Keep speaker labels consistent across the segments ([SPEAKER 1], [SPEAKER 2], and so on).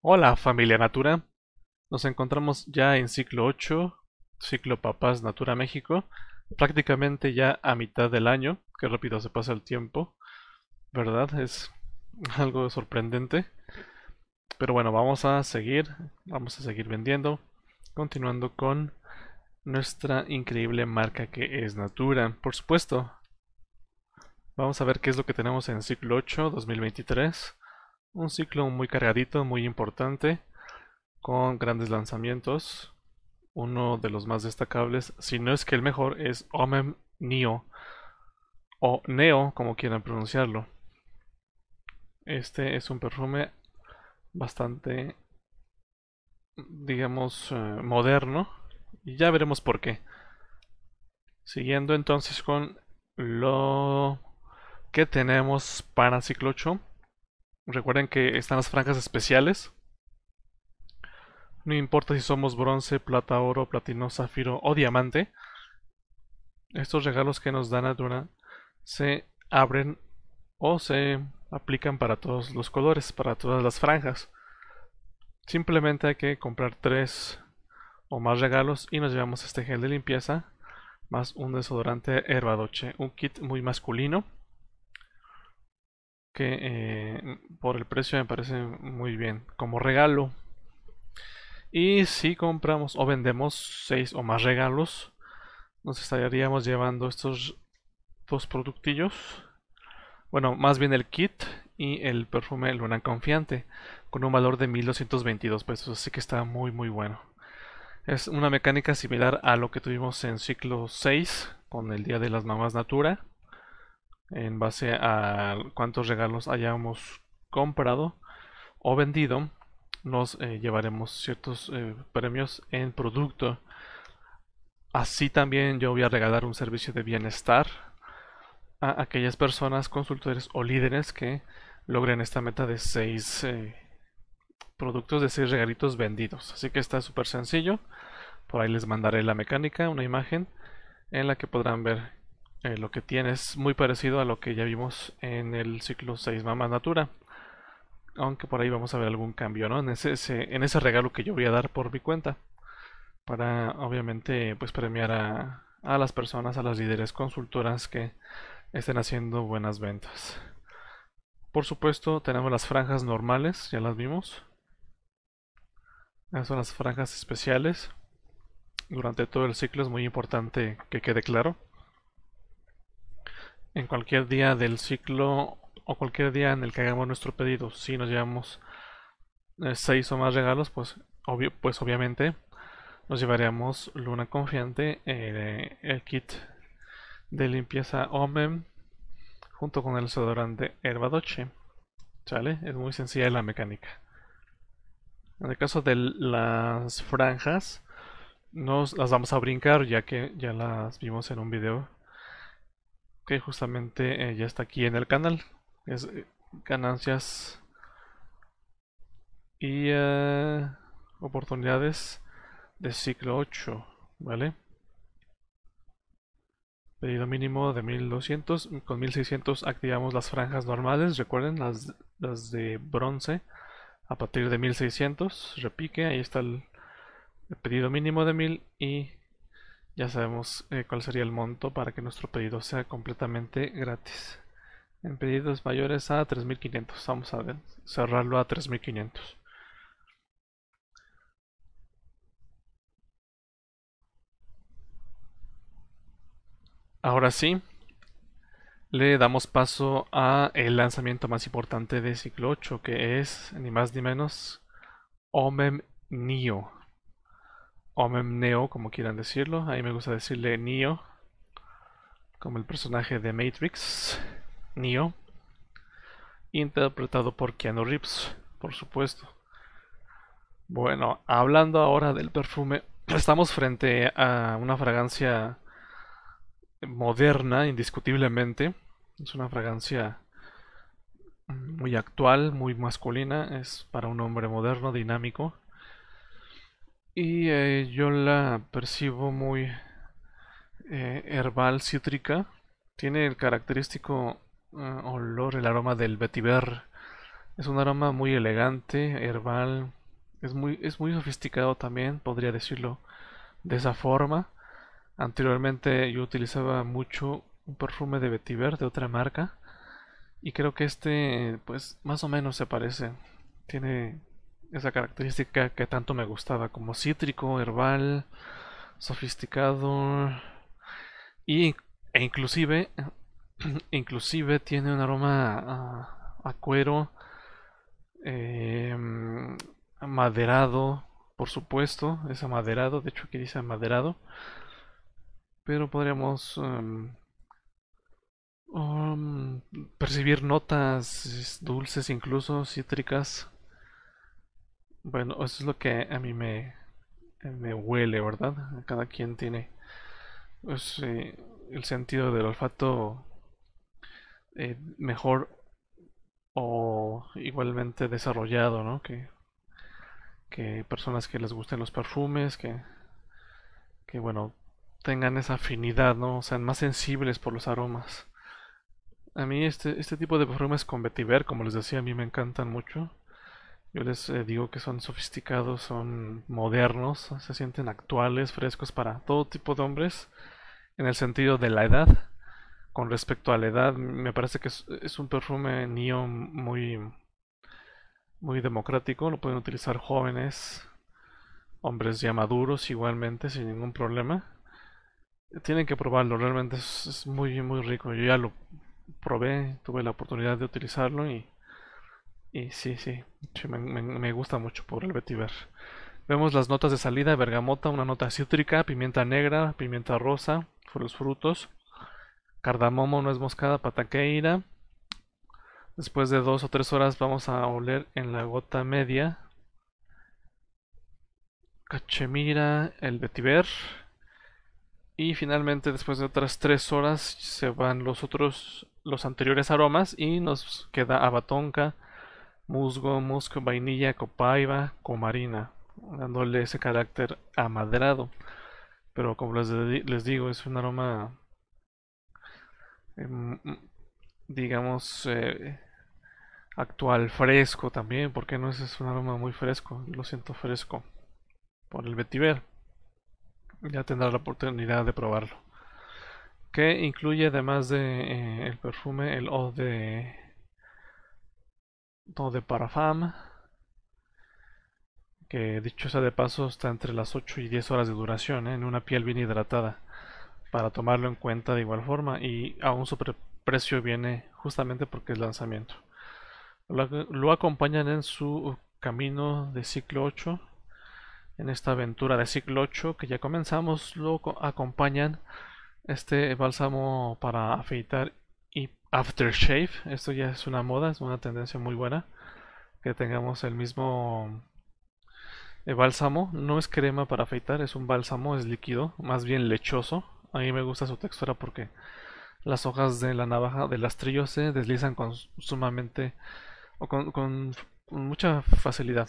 [SPEAKER 1] Hola familia Natura, nos encontramos ya en ciclo 8, ciclo Papás Natura México, prácticamente ya a mitad del año, que rápido se pasa el tiempo, ¿verdad? Es algo sorprendente. Pero bueno, vamos a seguir, vamos a seguir vendiendo, continuando con nuestra increíble marca que es Natura, por supuesto. Vamos a ver qué es lo que tenemos en ciclo 8 2023 un ciclo muy cargadito, muy importante, con grandes lanzamientos. Uno de los más destacables, si no es que el mejor, es Omem Neo, o Neo, como quieran pronunciarlo. Este es un perfume bastante, digamos, eh, moderno, y ya veremos por qué. Siguiendo entonces con lo que tenemos para ciclo 8 Recuerden que están las franjas especiales. No importa si somos bronce, plata, oro, platino, zafiro o diamante. Estos regalos que nos dan a Duna se abren o se aplican para todos los colores, para todas las franjas. Simplemente hay que comprar tres o más regalos y nos llevamos este gel de limpieza más un desodorante Herbadoche, un kit muy masculino. Eh, por el precio me parece muy bien como regalo. Y si compramos o vendemos 6 o más regalos, nos estaríamos llevando estos dos productillos. Bueno, más bien el kit y el perfume Luna Confiante, con un valor de 1222 pesos, así que está muy muy bueno. Es una mecánica similar a lo que tuvimos en ciclo 6 con el Día de las Mamás Natura en base a cuántos regalos hayamos comprado o vendido, nos eh, llevaremos ciertos eh, premios en producto. Así también yo voy a regalar un servicio de bienestar a aquellas personas, consultores o líderes que logren esta meta de 6 eh, productos de seis regalitos vendidos. Así que está súper sencillo. Por ahí les mandaré la mecánica, una imagen en la que podrán ver eh, lo que tiene es muy parecido a lo que ya vimos en el ciclo 6 mamás Natura. Aunque por ahí vamos a ver algún cambio, ¿no? En ese, en ese regalo que yo voy a dar por mi cuenta. Para, obviamente, pues premiar a, a las personas, a las líderes consultoras que estén haciendo buenas ventas. Por supuesto, tenemos las franjas normales, ya las vimos. Esas son las franjas especiales. Durante todo el ciclo es muy importante que quede claro en cualquier día del ciclo o cualquier día en el que hagamos nuestro pedido. Si nos llevamos eh, seis o más regalos, pues, pues obviamente nos llevaríamos Luna Confiante, eh, el, kit de limpieza Omen junto con el sudorante Herbadoche. ¿Sale? Es muy sencilla la mecánica. En el caso de las franjas, nos las vamos a brincar ya que ya las vimos en un video que justamente eh, ya está aquí en el canal. Es eh, ganancias y eh, oportunidades de ciclo 8, ¿vale? Pedido mínimo de 1200, con 1600 activamos las franjas normales, recuerden las, las de bronce a partir de 1600, repique, ahí está el, el pedido mínimo de 1000 y ya sabemos eh, cuál sería el monto para que nuestro pedido sea completamente gratis. En pedidos mayores a 3500, vamos a ver, cerrarlo a 3500. Ahora sí, le damos paso a el lanzamiento más importante de ciclo 8, que es ni más ni menos Omem Neo o Neo, como quieran decirlo. A me gusta decirle Neo, como el personaje de Matrix, Neo, interpretado por Keanu Reeves, por supuesto. Bueno, hablando ahora del perfume, estamos frente a una fragancia moderna, indiscutiblemente. Es una fragancia muy actual, muy masculina, es para un hombre moderno, dinámico y eh, yo la percibo muy eh, herbal cítrica tiene el característico eh, olor el aroma del vetiver es un aroma muy elegante herbal es muy es muy sofisticado también podría decirlo de esa forma anteriormente yo utilizaba mucho un perfume de vetiver de otra marca y creo que este pues más o menos se parece tiene esa característica que tanto me gustaba, como cítrico, herbal, sofisticado y, e inclusive, inclusive tiene un aroma a, cuero em, maderado, por supuesto, es amaderado, de hecho aquí dice amaderado, pero podríamos em, um, percibir notas dulces, incluso cítricas. Bueno, eso es lo que a mí me, me huele, ¿verdad? Cada quien tiene pues, eh, el sentido del olfato eh, mejor o igualmente desarrollado, ¿no? Que, que personas que les gusten los perfumes, que, que bueno, tengan esa afinidad, ¿no? O sean más sensibles por los aromas. A mí este, este tipo de perfumes con vetiver, como les decía, a mí me encantan mucho. Yo les eh, digo que son sofisticados, son modernos, se sienten actuales, frescos para todo tipo de hombres, en el sentido de la edad. Con respecto a la edad, me parece que es, un perfume neon muy, muy democrático, lo pueden utilizar jóvenes, hombres ya maduros igualmente, sin ningún problema. Tienen que probarlo, realmente es muy, muy rico. Yo ya lo probé, tuve la oportunidad de utilizarlo y y sí, sí, me, gusta mucho por el vetiver. Vemos las notas de salida, bergamota, una nota cítrica, pimienta negra, pimienta rosa, por los frutos, cardamomo, nuez moscada, pataqueira. Después de dos o tres horas vamos a oler en la gota media. Cachemira, el vetiver. Y finalmente después de otras tres horas se van los otros, los anteriores aromas y nos queda abatonca musgo, musco, vainilla, copaiba, comarina, dándole ese carácter amadrado. Pero como les, les digo, es un aroma, em, digamos, eh, actual, fresco también, porque no es, un aroma muy fresco, lo siento fresco, por el vetiver. Ya tendrá la oportunidad de probarlo. Que incluye además de eh, el perfume, el O de de para fam que dicho sea de paso está entre las 8 y 10 horas de duración ¿eh? en una piel bien hidratada para tomarlo en cuenta de igual forma y a un precio viene justamente porque es lanzamiento lo, acompañan en su camino de ciclo 8 en esta aventura de ciclo 8 que ya comenzamos lo acompañan este bálsamo para afeitar aftershave. Esto ya es una moda, es una tendencia muy buena. Que tengamos el mismo eh, bálsamo. No es crema para afeitar, es un bálsamo, es líquido, más bien lechoso. A mí me gusta su textura porque las hojas de la navaja del astrillo se deslizan con sumamente o con mucha facilidad.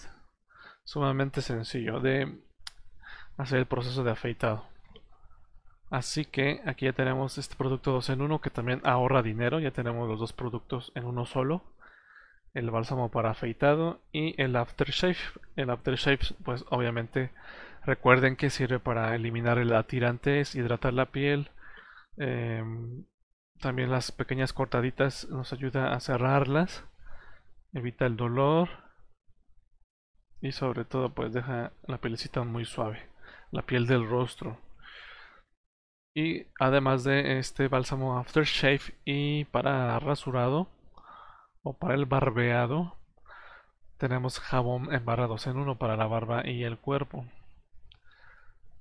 [SPEAKER 1] Sumamente sencillo de hacer el proceso de afeitado. Así que aquí ya tenemos este producto 2 en 1 que también ahorra dinero. Ya tenemos los dos productos en uno solo. El bálsamo para afeitado y el aftershave. El aftershave pues obviamente recuerden que sirve para eliminar el atirantes, hidratar la piel. Em, también las pequeñas cortaditas nos ayudan a cerrarlas. Evita el dolor. Y sobre todo pues deja la pielcita muy suave. La piel del rostro. Y además de este bálsamo aftershave y para rasurado o para el barbeado, tenemos jabón en barra 2 en uno para la barba y el cuerpo.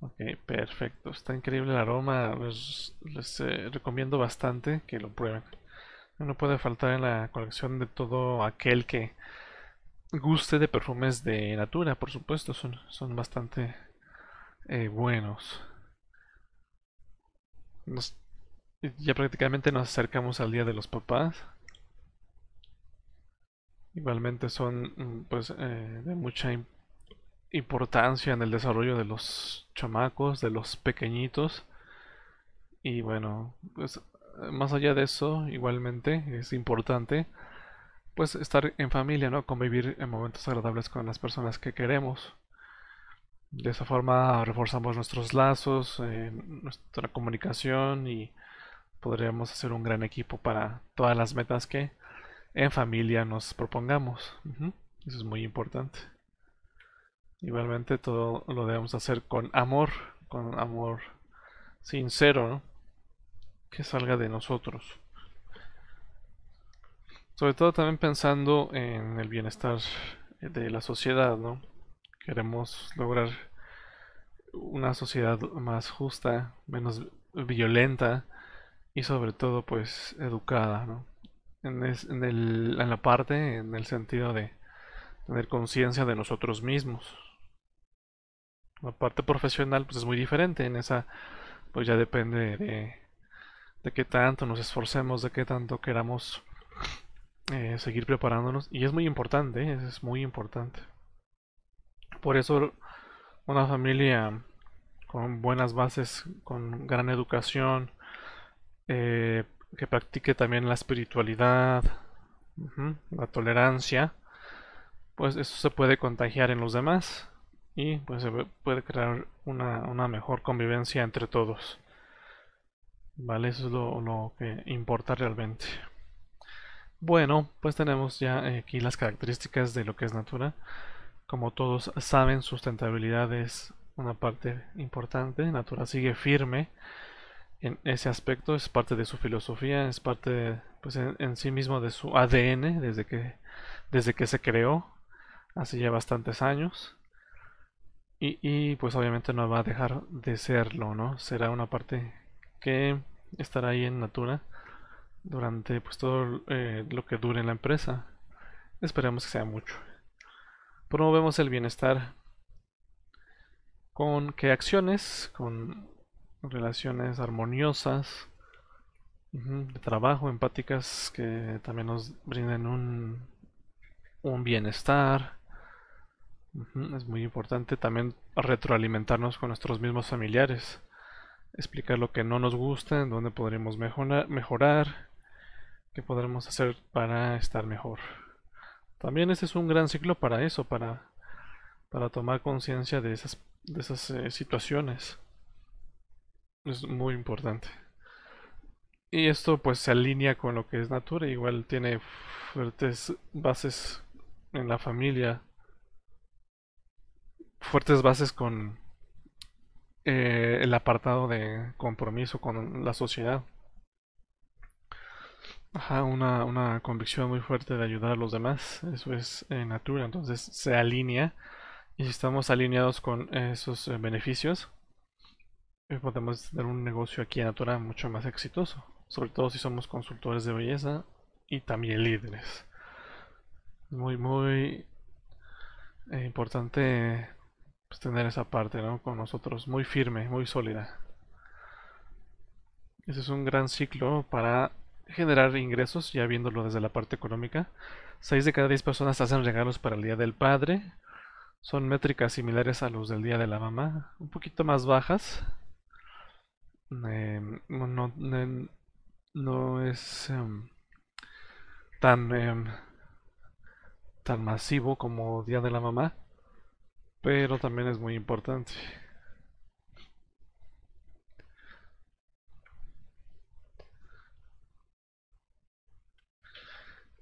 [SPEAKER 1] Ok, perfecto. Está increíble el aroma. Les, eh, recomiendo bastante que lo prueben. No puede faltar en la colección de todo aquel que guste de perfumes de Natura, por supuesto. Son, son bastante eh, buenos. Nos, ya prácticamente nos acercamos al Día de los Papás. Igualmente son mm, pues eh, de mucha importancia en el desarrollo de los chamacos, de los pequeñitos. Y bueno, pues más allá de eso, igualmente es importante pues estar en familia, ¿no? Convivir en momentos agradables con las personas que queremos. De esa forma reforzamos nuestros lazos, eh, nuestra comunicación y podríamos hacer un gran equipo para todas las metas que en familia nos propongamos. Eso es muy importante. Igualmente todo lo debemos hacer con amor, con amor sincero, ¿no? que salga de nosotros. Sobre todo también pensando en el bienestar de la sociedad, ¿no? queremos lograr una sociedad más justa, menos violenta y sobre todo pues educada, ¿no? En, en, la parte, en el sentido de tener conciencia de nosotros mismos. La parte profesional pues es muy diferente, en esa pues ya depende de, de qué tanto nos esforcemos, de qué tanto queramos eh, seguir preparándonos y es muy importante, ¿eh? es muy importante. Por eso una familia con buenas bases, con gran educación, eh, que practique también la espiritualidad, la tolerancia, pues eso se puede contagiar en los demás y pues se puede crear una, una mejor convivencia entre todos. Vale, eso es lo que importa realmente. Bueno, pues tenemos ya eh, aquí las características de lo que es Natura. Como todos saben, sustentabilidad es una parte importante. Natura sigue firme en ese aspecto, es parte de su filosofía, es parte pues en, sí mismo de su ADN desde que, desde que se creó, hace ya bastantes años. Y, pues obviamente no va a dejar de serlo, ¿no? Será una parte que estará ahí en Natura durante pues todo eh, lo que dure en la empresa. Esperemos que sea mucho. Promovemos el bienestar. ¿Con qué acciones? Con relaciones armoniosas, de trabajo, empáticas, que también nos brinden un, un bienestar. Es muy importante también retroalimentarnos con nuestros mismos familiares, explicar lo que no nos gusta, dónde podremos mejorar, mejorar qué podremos hacer para estar mejor. También este es un gran ciclo para eso, para, tomar conciencia de esas, de esas eh, situaciones. Es muy importante. Y esto pues se alinea con lo que es Natura, igual tiene fuertes bases en la familia, fuertes bases con eh, el apartado de compromiso con la sociedad. Ajá, una, convicción muy fuerte de ayudar a los demás, eso es eh, natura, entonces se alinea y si estamos alineados con esos eh, beneficios, eh, podemos tener un negocio aquí en natura mucho más exitoso, sobre todo si somos consultores de belleza y también líderes. Muy, muy importante pues, tener esa parte ¿no? con nosotros, muy firme, muy sólida. Ese es un gran ciclo para generar ingresos, ya viéndolo desde la parte económica. 6 de cada 10 personas hacen regalos para el Día del Padre. Son métricas similares a los del Día de la Mamá, un poquito más bajas. Em, no, no, em, es em, tan, tan masivo como Día de la Mamá, pero también es muy importante.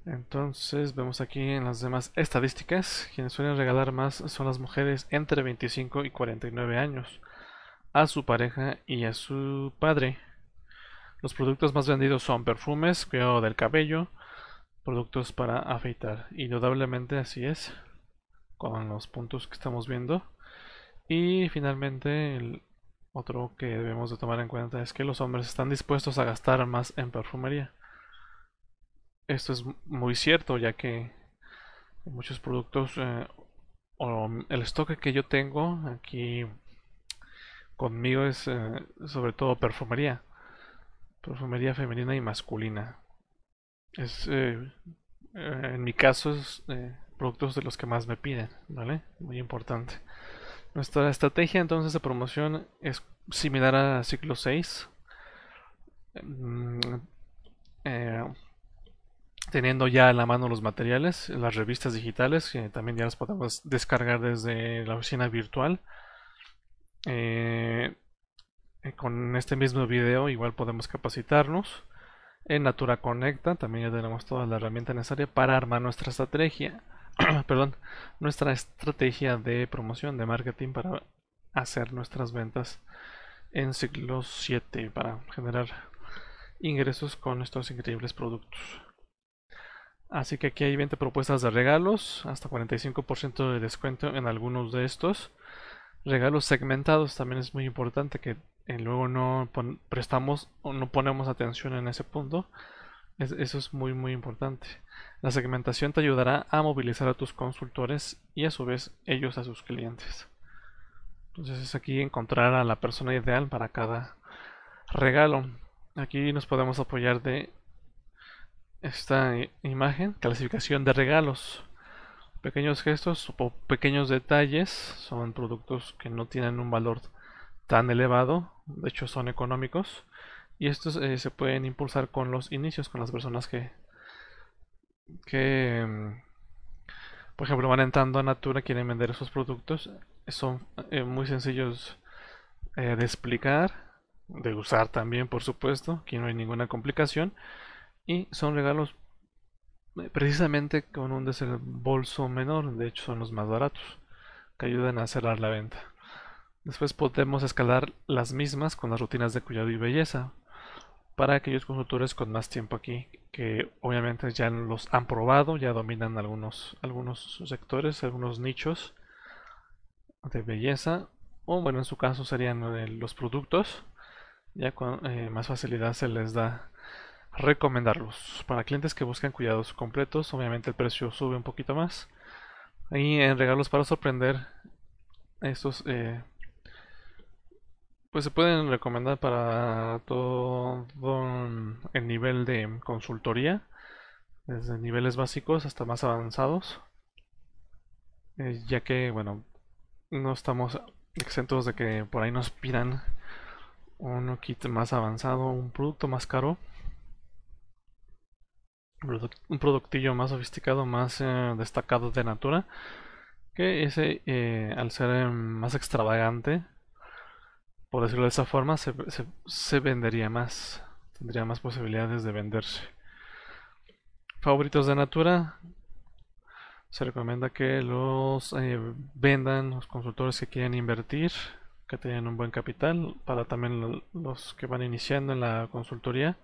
[SPEAKER 1] Entonces vemos aquí en las demás estadísticas, quienes suelen regalar más son las mujeres entre 25 y 49 años, a su pareja y a su padre. Los productos más vendidos son perfumes, cuidado del cabello, productos para afeitar. Indudablemente así es, con los puntos que estamos viendo. Y finalmente el otro que debemos de tomar en cuenta es que los hombres están dispuestos a gastar más en perfumería esto es muy cierto, ya que muchos productos eh, o el stock que yo tengo aquí conmigo es eh, sobre todo perfumería, perfumería femenina y masculina. Es eh, en mi caso es productos de los que más me piden, ¿vale? Muy importante. Nuestra estrategia entonces de promoción es similar a ciclo 6 teniendo ya a la mano los materiales, las revistas digitales, que también ya las podemos descargar desde la oficina virtual. Eh, eh, con este mismo video igual podemos capacitarnos. En Natura Conecta también ya tenemos toda la herramienta necesaria para armar nuestra estrategia, perdón, nuestra estrategia de promoción, de marketing para hacer nuestras ventas en siglo 7 para generar ingresos con estos increíbles productos. Así que aquí hay 20 propuestas de regalos, hasta 45% de descuento en algunos de estos. Regalos segmentados también es muy importante que eh, luego no prestamos o no ponemos atención en ese punto. eso es muy muy importante. La segmentación te ayudará a movilizar a tus consultores y a su vez ellos a sus clientes. Entonces es aquí encontrar a la persona ideal para cada regalo. Aquí nos podemos apoyar de esta imagen, clasificación de regalos. Pequeños gestos o pequeños detalles son productos que no tienen un valor tan elevado, de hecho son económicos, y estos eh, se pueden impulsar con los inicios, con las personas que, que mm, por ejemplo, van entrando a Natura, quieren vender esos productos, son eh, muy sencillos eh, de explicar, de usar también, por supuesto, aquí no hay ninguna complicación y son regalos eh, precisamente con un desembolso menor, de hecho son los más baratos, que ayudan a cerrar la venta. Después podemos escalar las mismas con las rutinas de cuidado y belleza, para aquellos consultores con más tiempo aquí, que obviamente ya los han probado, ya dominan algunos, algunos sectores, algunos nichos de belleza, o bueno, en su caso serían eh, los productos, ya con eh, más facilidad se les da recomendarlos. Para clientes que buscan cuidados completos, obviamente el precio sube un poquito más. Y en regalos para sorprender, estos eh, pues se pueden recomendar para todo el nivel de consultoría, desde niveles básicos hasta más avanzados, eh, ya que bueno, no estamos exentos de que por ahí nos pidan un kit más avanzado, un producto más caro un productillo más sofisticado, más eh, destacado de natura, que ese eh, al ser eh, más extravagante, por decirlo de esa forma, se, se, vendería más, tendría más posibilidades de venderse. Favoritos de natura, se recomienda que los vendan los consultores que quieran invertir, que tengan un buen capital, para también los que van iniciando en la consultoría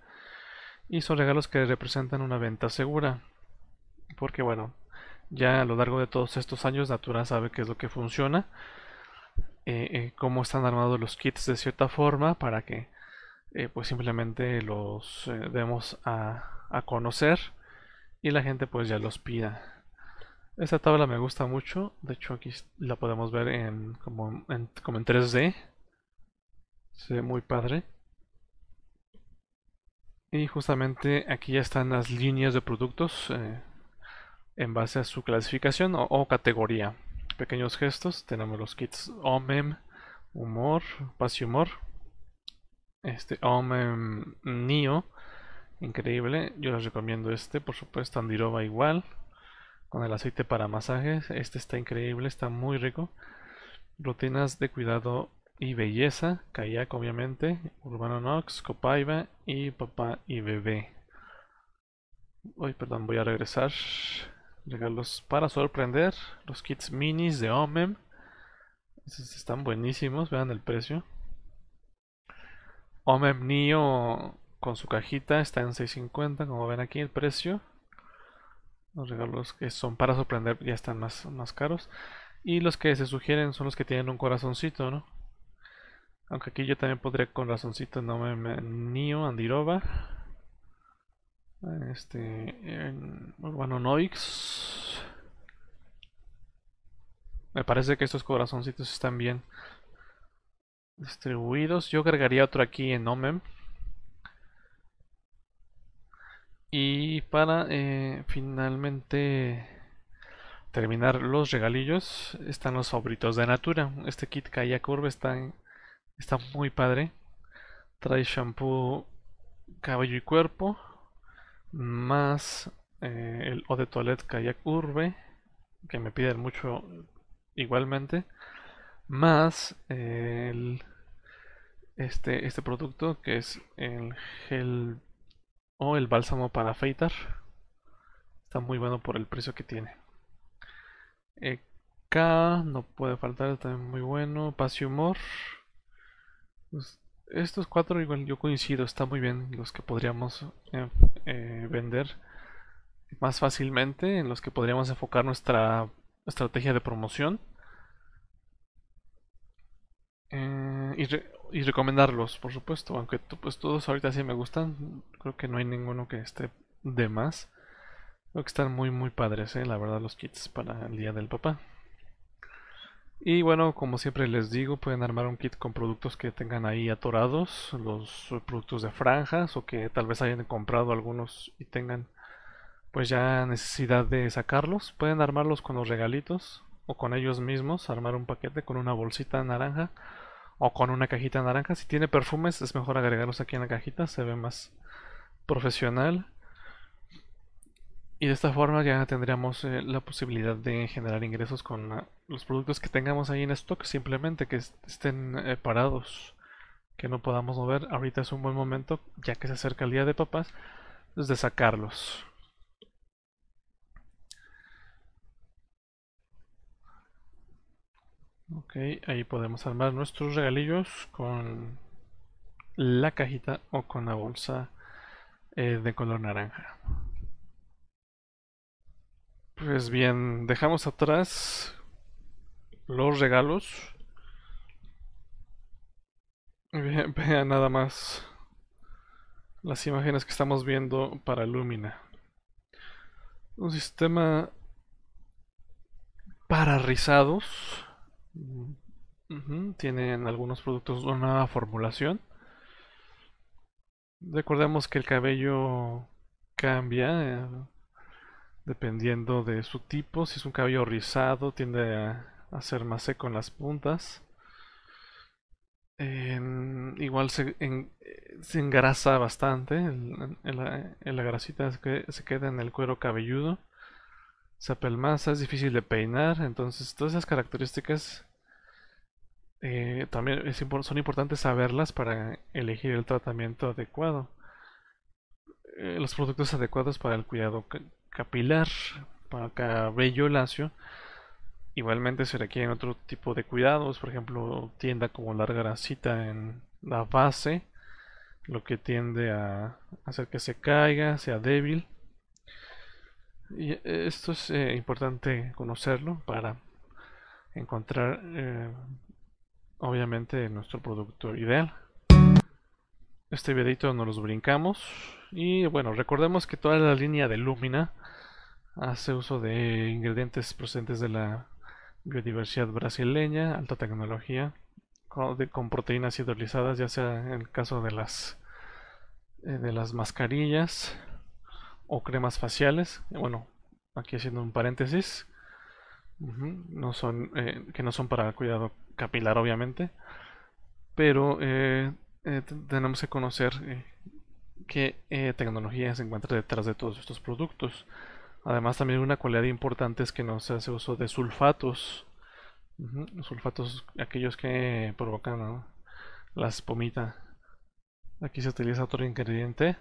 [SPEAKER 1] y son regalos que representan una venta segura. Porque bueno, ya a lo largo de todos estos años Natura sabe qué es lo que funciona, eh, eh cómo están armados los kits de cierta forma para que eh, pues simplemente los eh, demos a, conocer y la gente pues ya los pida. Esta tabla me gusta mucho, de hecho aquí la podemos ver como, en, como en 3D, se ve muy padre. Y justamente aquí ya están las líneas de productos eh, en base a su clasificación o, categoría. Pequeños gestos, tenemos los kits OMEM, e humor, paz y humor. Este OMEM e NIO, increíble. Yo les recomiendo este, por supuesto, Andiroba igual. Con el aceite para masajes, este está increíble, está muy rico. Rutinas de cuidado y Belleza, Kayak obviamente, Urbano Nox, Copaiba y Papá y Bebé. Hoy, perdón, voy a regresar. Regalos para sorprender, los kits minis de Omem. están buenísimos, vean el precio. Omem nio con su cajita está en 6.50, como ven aquí el precio. Los regalos que son para sorprender ya están más, más caros. Y los que se sugieren son los que tienen un corazoncito, ¿no? Aunque aquí yo también podría con razoncito en me, Nio Andirova. Este en Urbano Noix. Me parece que estos corazoncitos están bien distribuidos. Yo agregaría otro aquí en Omen. Y para eh, finalmente terminar los regalillos están los favoritos de Natura. Este kit a curva está en Está muy padre. Trae shampoo cabello y cuerpo. Más eh, el o de Toilette Kayak Urbe. Que me piden mucho igualmente. Más eh, este, este producto que es el gel o el bálsamo para afeitar. Está muy bueno por el precio que tiene. Eh, K no puede faltar, está muy bueno. Paz humor. Pues, estos cuatro igual yo coincido, están muy bien los que podríamos eh, eh, vender más fácilmente, en los que podríamos enfocar nuestra estrategia de promoción. Eh, y, recomendarlos, por supuesto, aunque pues, todos ahorita sí me gustan, creo que no hay ninguno que esté de más. Creo que están muy muy padres, la verdad, los kits para el Día del Papá. Y bueno, como siempre les digo, pueden armar un kit con productos que tengan ahí atorados, los eh, productos de franjas o que tal vez hayan comprado algunos y tengan pues ya necesidad de sacarlos. Pueden armarlos con los regalitos o con ellos mismos, armar un paquete con una bolsita naranja o con una cajita naranja. Si tiene perfumes es mejor agregarlos aquí en la cajita, se ve más profesional. Y de esta forma ya tendríamos eh, la posibilidad de generar ingresos con ah, los productos que tengamos ahí en stock, simplemente que estén eh, parados, que no podamos mover. Ahorita es un buen momento, ya que se acerca el día de papas pues, de sacarlos. Ok, ahí podemos armar nuestros regalillos con la cajita o con la bolsa eh, de color naranja. Pues bien, dejamos atrás los regalos. Vean, nada más las imágenes que estamos viendo para Lumina. Un sistema para rizados. Tienen algunos productos una nueva formulación. Recordemos que el cabello cambia. Eh, Dependiendo de su tipo, si es un cabello rizado, tiende a, ser más seco en las puntas. igual se, en, engrasa bastante, en, la, grasita se queda en el cuero cabelludo, se apelmaza, es difícil de peinar, entonces todas esas características eh, también son importantes saberlas para elegir el tratamiento adecuado, eh, los productos adecuados para el cuidado capilar, para cabello lacio, igualmente se requieren otro tipo de cuidados, por ejemplo, tienda como larga cita en la base, lo que tiende a hacer que se caiga, sea débil. Y eh, esto es eh, importante conocerlo para encontrar eh, obviamente nuestro producto ideal. Este videito nos los brincamos y bueno, recordemos que toda la línea de Lumina hace uso de ingredientes procedentes de la biodiversidad brasileña, alta tecnología, con, proteínas hidrolizadas, ya sea en el caso de las, eh, de las mascarillas o cremas faciales. Eh, bueno, aquí haciendo un paréntesis, no son, eh, que no son para cuidado capilar, obviamente, pero tenemos que conocer qué tecnología se encuentra detrás de todos estos productos. Además también una cualidad importante es que no se hace uso de sulfatos. sulfatos, aquellos que provocan las la espumita. Aquí se utiliza otro ingrediente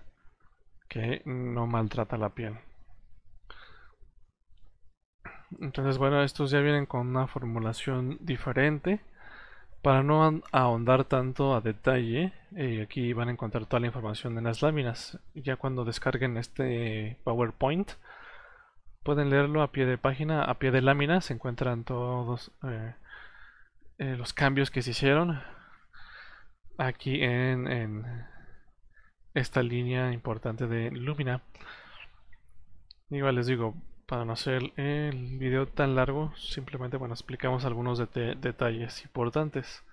[SPEAKER 1] que no maltrata la piel. Entonces, bueno, estos ya vienen con una formulación diferente. Para no ahondar tanto a detalle, eh, aquí van a encontrar toda la información en las láminas. Ya cuando descarguen este PowerPoint, Pueden leerlo a pie de página, a pie de lámina, se encuentran todos eh, eh, los cambios que se hicieron aquí en, esta línea importante de Lumina. Igual les digo, para no hacer el video tan largo, simplemente bueno, explicamos algunos detalles importantes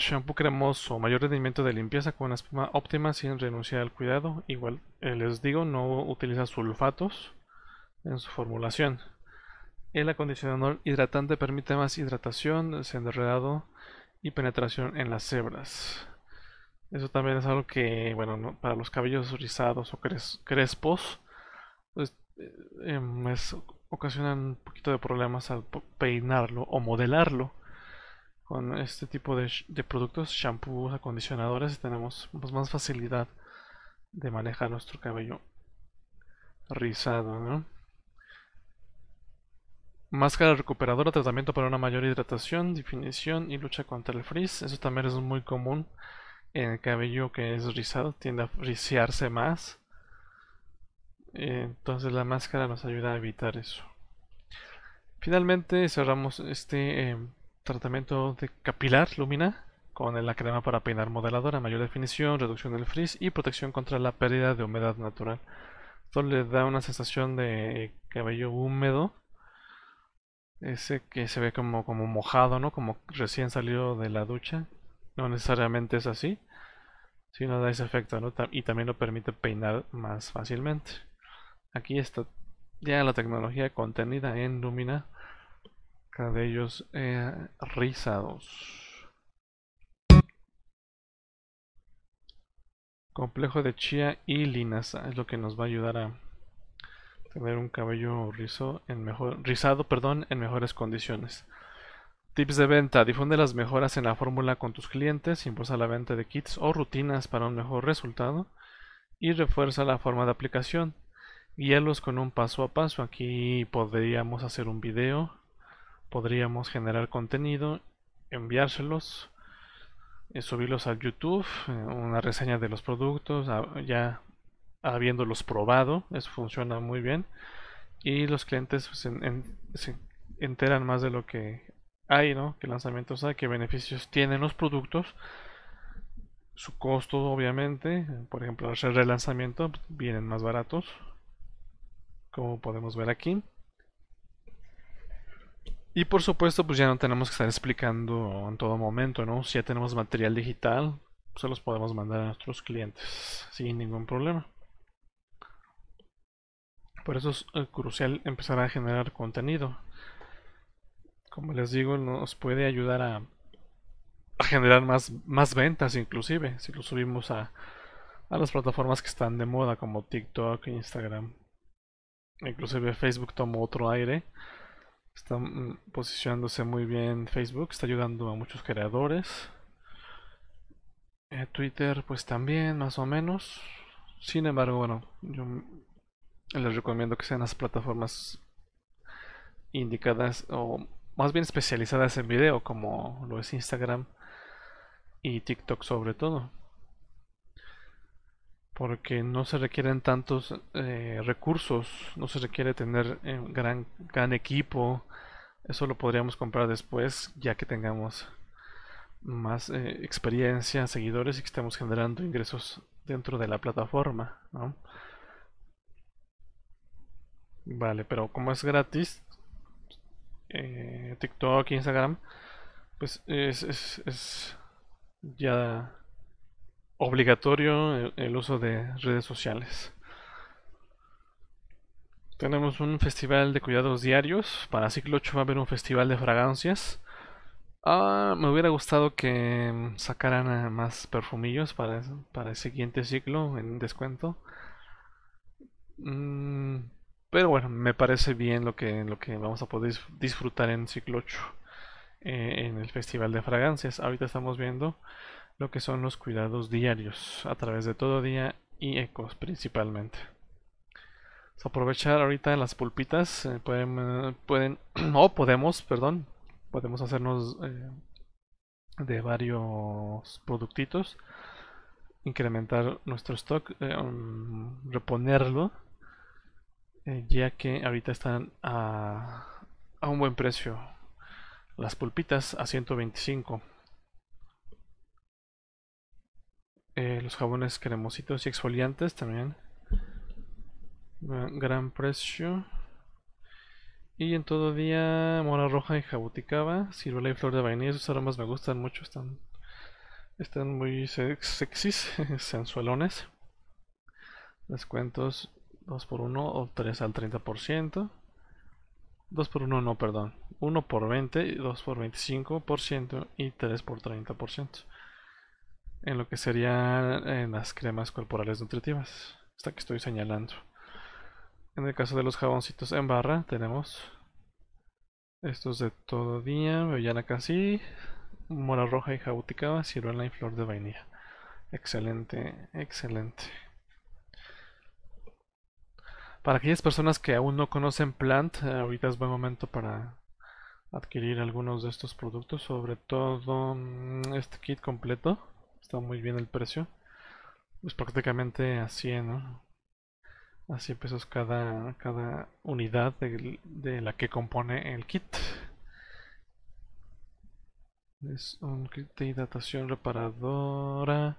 [SPEAKER 1] shampoo cremoso, mayor rendimiento de limpieza con una espuma óptima sin renunciar al cuidado. Igual eh, les digo, no utiliza sulfatos en su formulación. El acondicionador hidratante permite más hidratación, desenredado y penetración en las cebras. Eso también es algo que, bueno, para los cabellos rizados o crespos, pues, eh, em, ocasionan un poquito de problemas al peinarlo o modelarlo con este tipo de, productos, shampoos, acondicionadores, tenemos pues, más facilidad de manejar nuestro cabello rizado. ¿no? Máscara recuperadora, tratamiento para una mayor hidratación, definición y lucha contra el frizz. Eso también es muy común en el cabello que es rizado, tiende a frisearse más. Entonces la máscara nos ayuda a evitar eso. Finalmente cerramos este em, tratamiento de capilar lumina con la crema para peinar modeladora, mayor definición, reducción del frizz y protección contra la pérdida de humedad natural. Esto le da una sensación de cabello húmedo, ese que se ve como, como mojado, ¿no? Como recién salido de la ducha. No necesariamente es así, sino da ese efecto, ¿no? Y también lo permite peinar más fácilmente. Aquí está ya la tecnología contenida en Lumina Cabellos eh, rizados. Complejo de chía y linaza es lo que nos va a ayudar a tener un cabello rizo en mejor, rizado perdón, en mejores condiciones. Tips de venta. Difunde las mejoras en la fórmula con tus clientes, impulsa la venta de kits o rutinas para un mejor resultado y refuerza la forma de aplicación. Guíalos con un paso a paso. Aquí podríamos hacer un video podríamos generar contenido, enviárselos, eh, subirlos a YouTube, eh, una reseña de los productos, ah, ya habiéndolos probado, eso funciona muy bien y los clientes pues, se enteran más de lo que hay, ¿no? ¿Qué lanzamientos hay? ¿Qué beneficios tienen los productos? Su costo, obviamente, por ejemplo, hacer relanzamiento, pues, vienen más baratos, como podemos ver aquí. Y por supuesto, pues ya no tenemos que estar explicando en todo momento, ¿no? Si ya tenemos material digital, se los podemos mandar a nuestros clientes sin ningún problema. Por eso es eh, crucial empezar a generar contenido. Como les digo, nos puede ayudar a, generar más, más ventas inclusive, si lo subimos a, a las plataformas que están de moda como TikTok, Instagram. Inclusive Facebook tomó otro aire Está mm, posicionándose muy bien Facebook, está ayudando a muchos creadores. Eh, Twitter pues también, más o menos. Sin embargo, bueno, yo les recomiendo que sean las plataformas indicadas o más bien especializadas en video como lo es Instagram y TikTok sobre todo porque no se requieren tantos eh, recursos no se requiere tener eh, gran, gran equipo eso lo podríamos comprar después, ya que tengamos más eh, experiencia, seguidores y que estemos generando ingresos dentro de la plataforma. ¿no? Vale, pero como es gratis, TikTok eh, TikTok, Instagram, pues es, ya obligatorio el uso de redes sociales. Tenemos un festival de cuidados diarios. Para ciclo 8 va a haber un festival de fragancias. Ah, me hubiera gustado que mm, sacaran eh, más perfumillos para, para el siguiente ciclo en descuento. Mm, pero bueno, me parece bien lo que, lo que vamos a poder disfrutar en ciclo 8 eh, en el festival de fragancias. Ahorita estamos viendo lo que son los cuidados diarios a través de todo día y ecos principalmente aprovechar ahorita las pulpitas. Eh, pueden, eh, pueden o podemos, perdón, podemos hacernos eh, de varios productitos, incrementar nuestro stock, um, reponerlo, ya que ahorita están a, a un buen precio las pulpitas a 125. los jabones cremositos y exfoliantes también Gran Precio. Y en todo día, mora roja y jabuticaba, ciruela y flor de vainilla. Esos aromas me gustan mucho, están, están muy sexys, sensualones. Descuentos 2 x 1 o 3 al 30%. 2 por 1 no, perdón. 1 por 20, 2 por 25% y 3 por 30%. En lo que serían eh, las cremas corporales nutritivas. Esta que estoy señalando. En el caso de los jaboncitos en barra tenemos estos de todo día, bebellana casi, mora roja y jabuticaba, ciruela y flor de vainilla. Excelente, excelente. Para aquellas personas que aún no conocen Plant, ahorita es buen momento para adquirir algunos de estos productos, sobre todo mm, este kit completo. Está muy bien el precio. Pues prácticamente a 100, ¿no? a 100 pesos cada, cada unidad de, la que compone el kit. Es un kit de hidratación reparadora.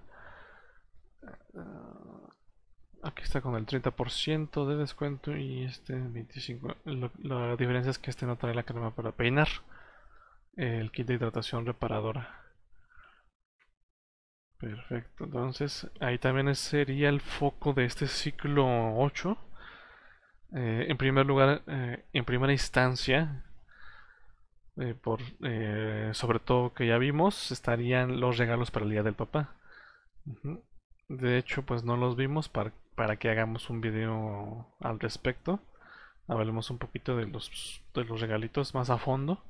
[SPEAKER 1] Ah, aquí está con el 30% de descuento y este 25%. la diferencia es que este no trae la crema para peinar. El kit de hidratación reparadora. Perfecto, entonces ahí también sería el foco de este ciclo 8. Eh, en primer lugar, eh, en primera instancia, eh, por, sobre todo que ya vimos, estarían los regalos para el Día del Papá. De hecho, pues no los vimos para, que hagamos un video al respecto. Hablemos un poquito de los, los regalitos más a fondo.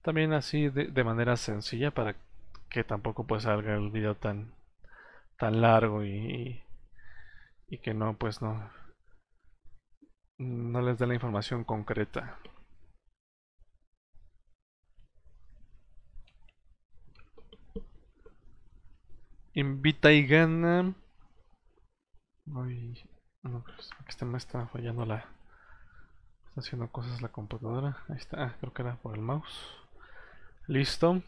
[SPEAKER 1] También así de, de manera sencilla para que que tampoco pues salga el video tan tan largo y, y que no pues no no les dé la información concreta invita y gana no, pues, este me está fallando la está haciendo cosas la computadora ahí está ah, creo que era por el mouse listo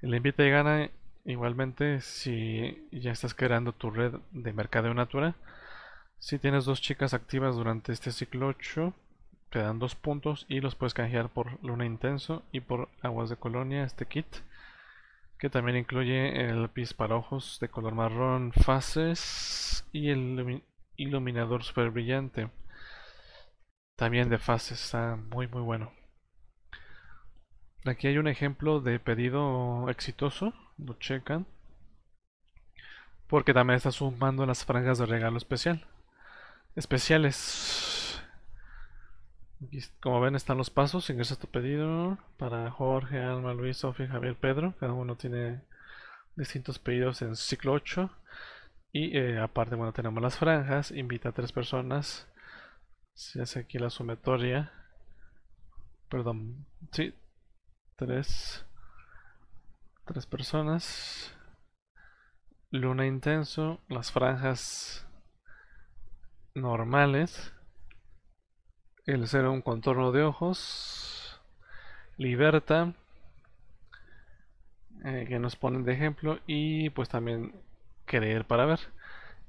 [SPEAKER 1] el invite y gana igualmente si ya estás creando tu red de mercadeo natura. Si tienes dos chicas activas durante este ciclo 8, te dan dos puntos y los puedes canjear por Luna Intenso y por Aguas de Colonia, este kit. Que también incluye el lápiz para ojos de color marrón, fases y el iluminador super brillante. También de fases, está muy muy bueno. Aquí hay un ejemplo de pedido exitoso, lo checan. Porque también está sumando las franjas de regalo especial. Especiales. Como ven están los pasos, ingresa tu pedido para Jorge, Alma, Luis, Sofía, Javier, Pedro. Cada uno tiene distintos pedidos en ciclo 8. Y eh, aparte, bueno, tenemos las franjas, invita a tres personas. Se hace aquí la sumatoria. Perdón, sí, Tres. Tres personas. Luna intenso. Las franjas normales. El ser un contorno de ojos. Liberta. Eh, que nos ponen de ejemplo. Y pues también creer para ver.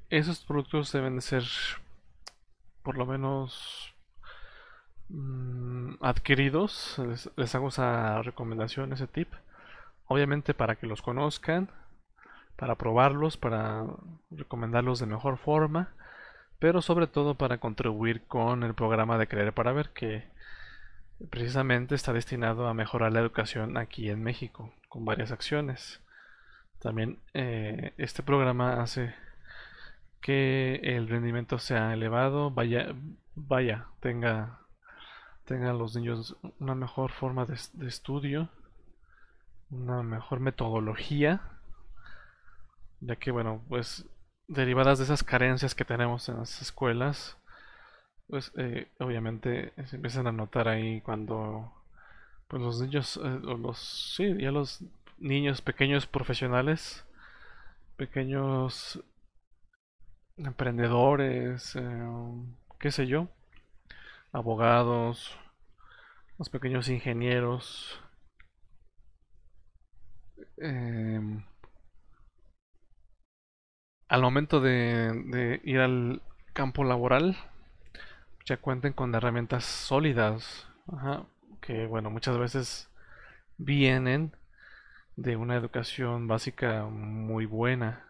[SPEAKER 1] Esos productos deben ser por lo menos Mm, adquiridos. Les, hago esa recomendación, ese tip. Obviamente para que los conozcan, para probarlos, para recomendarlos de mejor forma, pero sobre todo para contribuir con el programa de Creer para Ver que precisamente está destinado a mejorar la educación aquí en México con varias acciones. También eh, este programa hace que el rendimiento sea elevado, vaya, vaya, tenga tengan los niños una mejor forma de, estudio, una mejor metodología, ya que, bueno, pues derivadas de esas carencias que tenemos en las escuelas, pues eh, obviamente se empiezan a notar ahí cuando pues los niños, eh, los, sí, ya los niños pequeños profesionales, pequeños emprendedores, eh, qué sé yo, abogados, los pequeños ingenieros, em, al momento de, ir al campo laboral, ya cuenten con herramientas sólidas, que bueno, muchas veces vienen de una educación básica muy buena.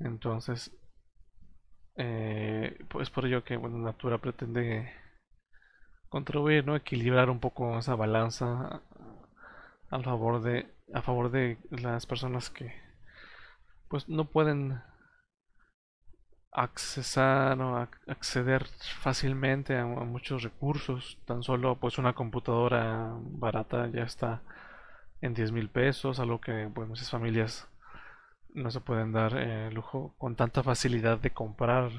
[SPEAKER 1] Entonces, es eh, pues por ello que bueno, Natura pretende contribuir, ¿no? Equilibrar un poco esa balanza a favor de, a favor de las personas que pues no pueden accesar no acceder fácilmente a, muchos recursos. Tan solo pues una computadora barata ya está en 10 mil pesos, algo que pues muchas familias no se pueden dar eh, lujo con tanta facilidad de comprar,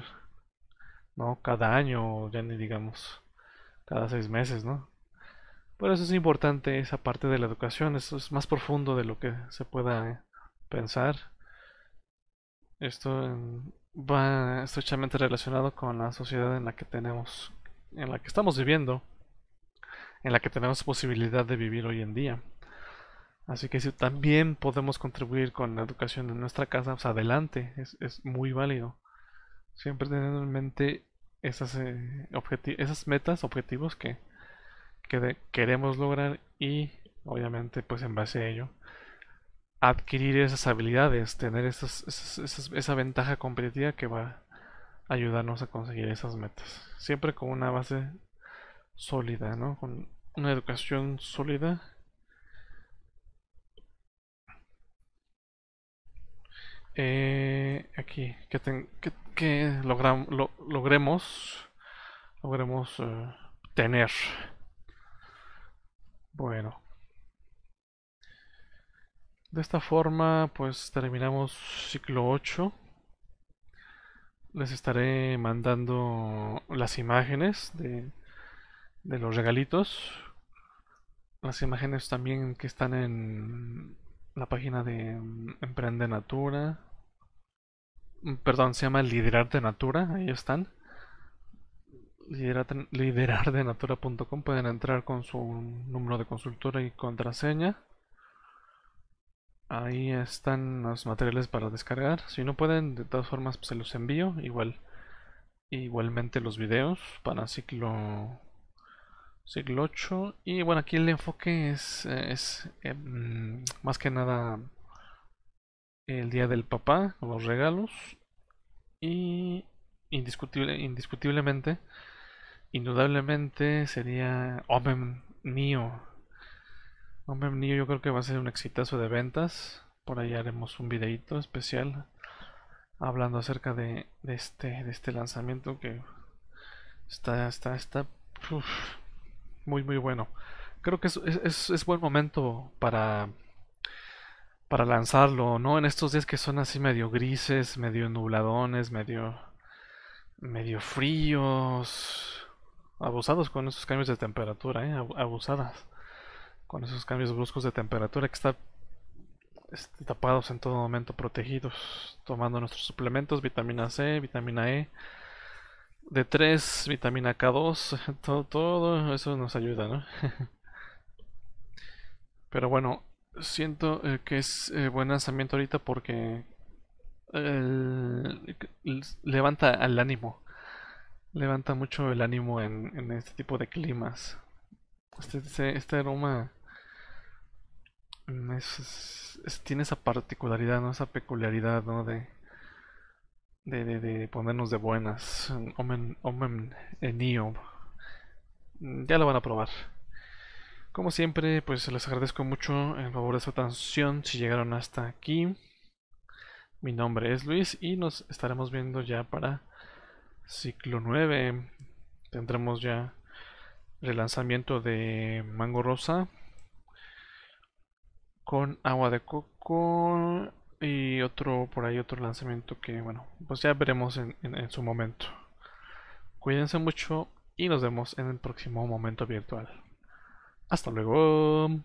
[SPEAKER 1] ¿no? Cada año, ya ni digamos cada seis meses, ¿no? Por eso es importante esa parte de la educación, eso es más profundo de lo que se pueda eh, pensar. Esto va estrechamente relacionado con la sociedad en la que tenemos, en la que estamos viviendo, en la que tenemos posibilidad de vivir hoy en día. Así que si también podemos contribuir con la educación en nuestra casa, pues adelante, es, es muy válido. Siempre teniendo en mente esas, eh, esas metas, objetivos que, queremos lograr y obviamente pues en base a ello adquirir esas habilidades, tener esa ventaja competitiva que va a ayudarnos a conseguir esas metas. Siempre con una base sólida, ¿no? Con una educación sólida. Eh, aquí, que, ten, que logremos, logremos eh, tener. Bueno. De esta forma, pues terminamos ciclo 8. Les estaré mandando las imágenes de, de los regalitos. Las imágenes también que están en la página de mm, Emprende Natura. Mm, perdón, se llama Liderar de Natura, ahí están. Liderardenatura.com pueden entrar con su número de consultora y contraseña. Ahí están los materiales para descargar. Si no pueden, de todas formas pues, se los envío. Igual, igualmente los videos para ciclo siglo 8 y bueno aquí el enfoque es, eh, es eh, mm, más que nada el día del papá, los regalos y indiscutible, indiscutiblemente, indudablemente sería Omem mío hombre Neo yo creo que va a ser un exitazo de ventas. Por ahí haremos un videito especial hablando acerca de, de este, de este lanzamiento que está, está, está muy, muy bueno. Creo que es buen momento para para lanzarlo, ¿no? En estos días que son así medio grises, medio nubladones, medio medio fríos, abusados con esos cambios de temperatura, ¿eh? abusadas con esos cambios bruscos de temperatura que están este, tapados en todo momento, protegidos, tomando nuestros suplementos, vitamina C, vitamina E, D3, vitamina K2, todo, todo eso nos ayuda, ¿no? Pero bueno, siento eh, que es eh, buen lanzamiento ahorita porque Levanta el, ánimo. Levanta mucho el ánimo en, este tipo de climas. Este, este aroma tiene esa particularidad, ¿no? Esa peculiaridad, De, de, ponernos de buenas. omen, eh, Ya lo van a probar. Como siempre, pues les agradezco mucho en favor de su atención si llegaron hasta aquí. Mi nombre es Luis y nos estaremos viendo ya para ciclo 9. Tendremos ya el relanzamiento de Mango Rosa con agua de coco y otro por ahí otro lanzamiento que bueno pues ya veremos en su momento cuídense mucho y nos vemos en el próximo momento virtual hasta luego.